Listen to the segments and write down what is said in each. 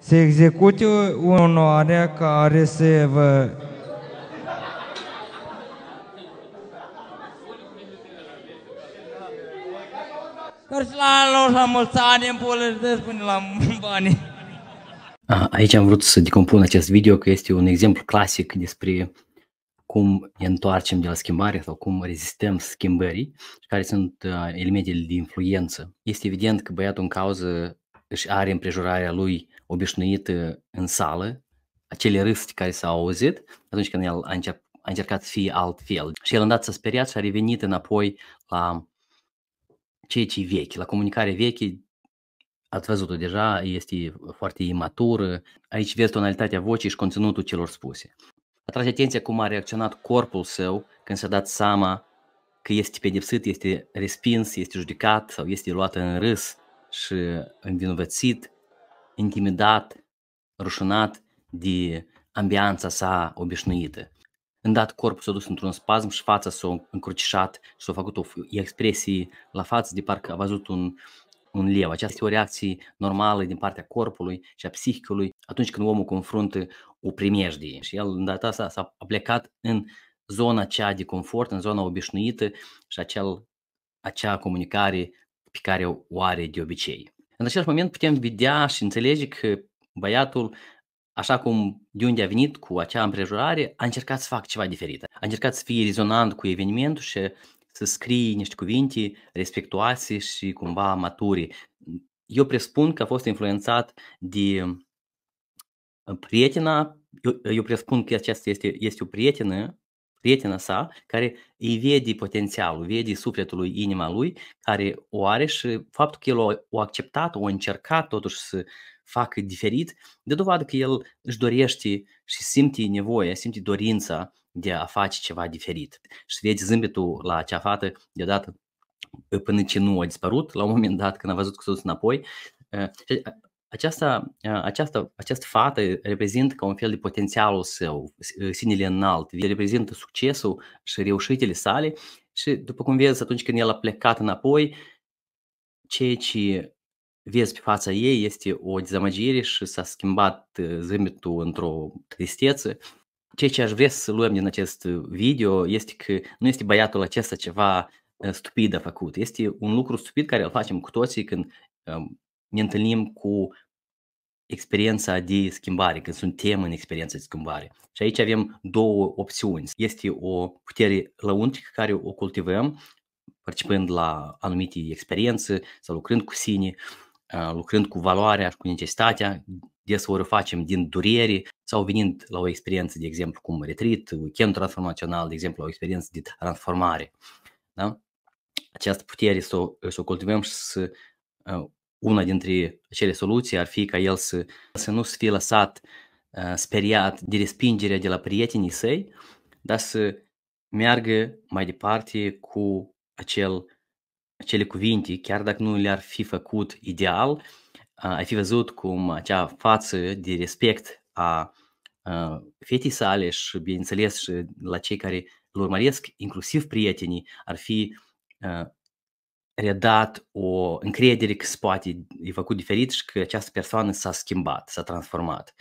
se execute onoarea care se vă Dar bani. Aici am vrut să decompun acest video că este un exemplu clasic despre cum ne întoarcem de la schimbare sau cum rezistăm schimbării și care sunt elementele de influență. Este evident că băiatul în cauză își are împrejurarea lui obișnuită în sală, acele râsti care s-au auzit atunci când el a, încep, a încercat să fie altfel. Și el îndată s-a speriat și a revenit înapoi la ceea ce vechi, la comunicare veche. Ați văzut-o deja, este foarte imatură. Aici vezi tonalitatea vocii și conținutul celor spuse. Atrage atenția cum a reacționat corpul său când s-a dat seama că este pedepsit, este respins, este judecat sau este luat în râs și învinovățit, intimidat, rușunat de ambianța sa obișnuită. Îndat corpul s-a dus într-un spasm și fața s-a încrucișat și s-a făcut o expresie la față de parcă a văzut un, un leu. Aceasta este o reacție normală din partea corpului și a psihicului atunci când omul confruntă o primejdie. Și el în data asta s-a plecat în zona cea de confort, în zona obișnuită și acel, acea comunicare pe care o are de obicei. În același moment putem vedea și înțelege că băiatul, așa cum de unde a venit cu acea împrejurare, a încercat să facă ceva diferit. A încercat să fie rezonant cu evenimentul și să scrie niște cuvinte respectuoase și cumva mature. Eu presupun că a fost influențat de uh, prietena, eu, eu presupun că aceasta este, este o prietenă prietena sa care îi vede potențialul, vede sufletul lui, inima lui, care o are și faptul că el o, acceptat, o încercat totuși să facă diferit, de dovadă că el își dorește și simte nevoia, simte dorința de a face ceva diferit. Și vezi zâmbetul la acea fată deodată până ce nu a dispărut, la un moment dat când a văzut că s-a dus înapoi, eh, aceasta, această, acest fată reprezintă ca un fel de potențialul său, sinele înalt, reprezintă succesul și reușitele sale și după cum vezi atunci când el a plecat înapoi, ceea ce vezi pe fața ei este o dezamăgire și s-a schimbat zâmbetul într-o tristețe. Ceea ce aș vrea să luăm din acest video este că nu este băiatul acesta ceva stupid a făcut. Este un lucru stupid care îl facem cu toții când ne întâlnim cu experiența de schimbare, când suntem în experiența de schimbare. Și aici avem două opțiuni. Este o putere lăuntrică care o cultivăm participând la anumite experiențe sau lucrând cu sine, lucrând cu valoarea și cu necesitatea, deseori o facem din durere sau venind la o experiență, de exemplu, cum retreat, weekend transformațional, de exemplu, la o experiență de transformare. Da? Această putere să o, să o cultivăm și să una dintre acele soluții ar fi ca el să, să nu fie lăsat uh, speriat de respingerea de la prietenii săi, dar să meargă mai departe cu acel, acele cuvinte, chiar dacă nu le-ar fi făcut ideal, uh, ai fi văzut cum acea față de respect a uh, ă, fetii sale și, bineînțeles, și la cei care îl urmăresc, inclusiv prietenii, ar fi redat o încredere că se poate, e făcut diferit și că această persoană s-a schimbat, s-a transformat.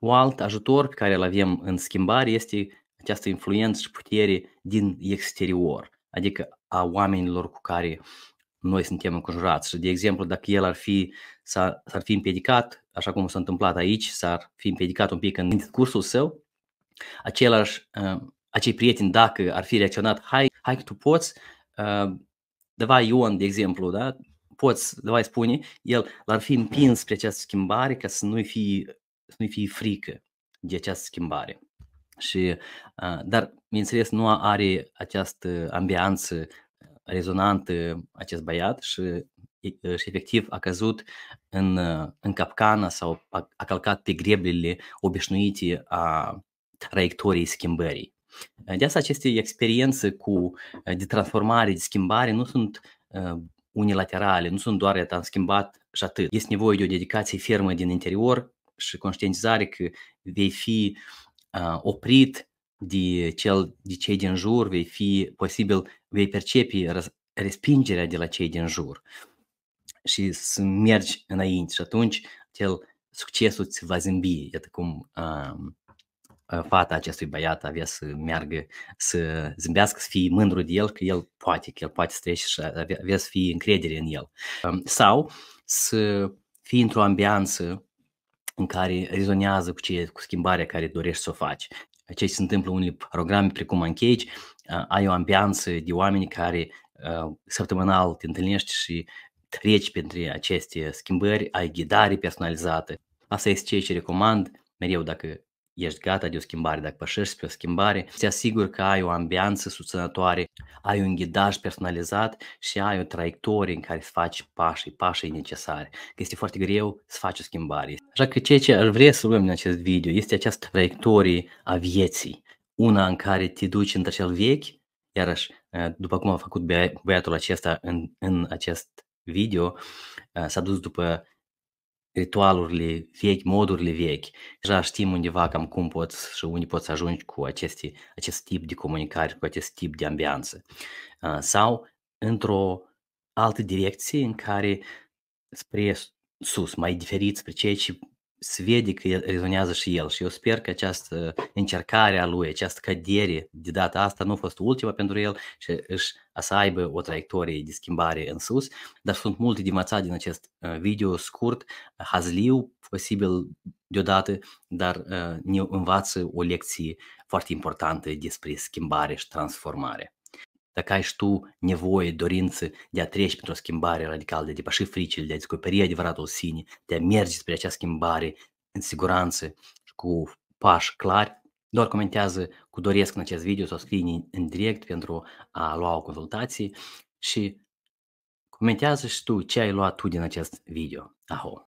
O alt ajutor pe care îl avem în schimbare este această influență și putere din exterior, adică a oamenilor cu care noi suntem înconjurați. Și, de exemplu, dacă el ar fi, s-ar, s-ar fi împiedicat, așa cum s-a întâmplat aici, s-ar fi împiedicat un pic în cursul său, același, acei prieteni, dacă ar fi reacționat, hai, hai că tu poți, deva Ion, de exemplu, da? poți, deva spune, el l-ar fi împins spre această schimbare ca să nu-i fie, să nu-i fie frică de această schimbare. Și, dar, bineînțeles, nu are această ambianță rezonantă acest băiat și, și efectiv a căzut în, în capcana sau a, a călcat pe greblele obișnuite a traiectoriei schimbării. De asta aceste experiențe cu, de transformare, de schimbare nu sunt unilaterale, nu sunt doar am schimbat și atât. Este nevoie de o dedicație fermă din interior și conștientizare că vei fi oprit de, cel, de cei din jur, vei fi posibil, vei percepe respingerea de la cei din jur și să mergi înainte și atunci cel succesul ți va zâmbi, iată cum uh, Ă, fata acestui băiat avea să meargă, să zâmbească, să fie mândru de el, că el poate, că el poate să trece și avea, avea să fie încredere în el. Sau să fii într-o ambianță în care rezonează cu, ce, cu schimbarea care dorești să o faci. Ce se întâmplă în unele programe precum Engage, ai o ambianță de oameni care săptămânal te întâlnești și treci printre aceste schimbări, ai ghidare personalizată. Asta este ceea ce recomand mereu dacă ești gata de o schimbare, dacă pășești spre o schimbare, te asiguri că ai o ambianță susținătoare, ai un ghidaj personalizat și ai o traiectorie în care să faci pașii, pașii necesari, că este foarte greu să faci o schimbare. Așa că ceea ce ar vrea să luăm în acest video este această traiectorie a vieții, una în care te duci într cel vechi, iarăși, ă, după cum a făcut băiatul acesta în, în acest video, ă, s-a dus după ritualurile vechi, modurile vechi. Deja știm undeva cam cum poți și unde poți ajungi cu aceste, acest tip de comunicare, cu acest tip de ambianță. Sau într-o altă direcție în care spre sus, mai diferit spre ceea ce că rezonează și el și eu sper că această încercare a lui, această cădere de data asta nu a fost ultima pentru el și își să aibă o traiectorie de schimbare în sus, dar sunt multe de învățat din acest video scurt, hazliu, posibil deodată, dar ne învață o lecție foarte importantă despre schimbare și transformare dacă ai și tu nevoie, dorință de a trece pentru o schimbare radicală, de a depăși fricile, de a descoperi adevăratul sine, de a merge spre acea schimbare în siguranță și cu pași clari, doar comentează cu doresc în acest video sau scrie în direct pentru a lua o consultație și comentează și tu ce ai luat tu din acest video. Aho!